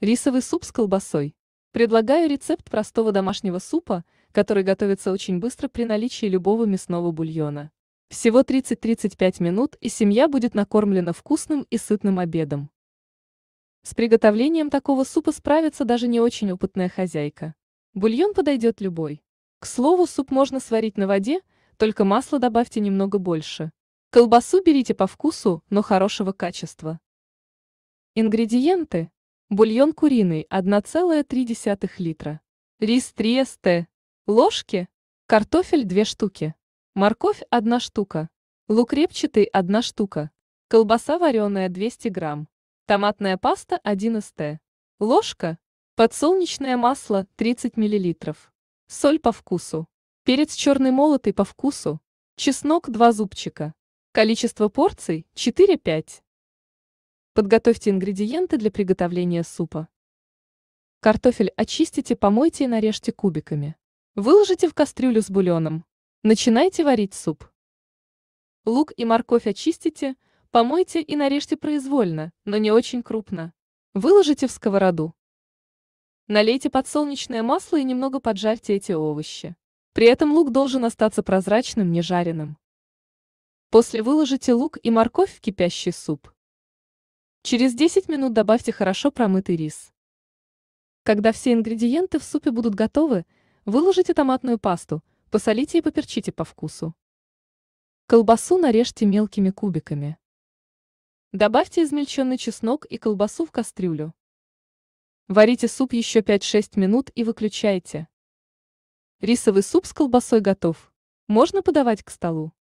Рисовый суп с колбасой. Предлагаю рецепт простого домашнего супа, который готовится очень быстро при наличии любого мясного бульона. Всего 30-35 минут, и семья будет накормлена вкусным и сытным обедом. С приготовлением такого супа справится даже не очень опытная хозяйка. Бульон подойдет любой. К слову, суп можно сварить на воде, только масла добавьте немного больше. Колбасу берите по вкусу, но хорошего качества. Ингредиенты бульон куриный 1,3 литра, рис 3 ст, ложки, картофель 2 штуки, морковь 1 штука, лук репчатый 1 штука, колбаса вареная 200 грамм, томатная паста 1 ст, ложка, подсолнечное масло 30 миллилитров, соль по вкусу, перец черный молотый по вкусу, чеснок 2 зубчика. Количество порций 4-5. Подготовьте ингредиенты для приготовления супа. Картофель очистите, помойте и нарежьте кубиками. Выложите в кастрюлю с бульоном. Начинайте варить суп. Лук и морковь очистите, помойте и нарежьте произвольно, но не очень крупно. Выложите в сковороду. Налейте подсолнечное масло и немного поджарьте эти овощи. При этом лук должен остаться прозрачным, не жареным. После выложите лук и морковь в кипящий суп. Через 10 минут добавьте хорошо промытый рис. Когда все ингредиенты в супе будут готовы, выложите томатную пасту, посолите и поперчите по вкусу. Колбасу нарежьте мелкими кубиками. Добавьте измельченный чеснок и колбасу в кастрюлю. Варите суп еще 5-6 минут и выключайте. Рисовый суп с колбасой готов. Можно подавать к столу.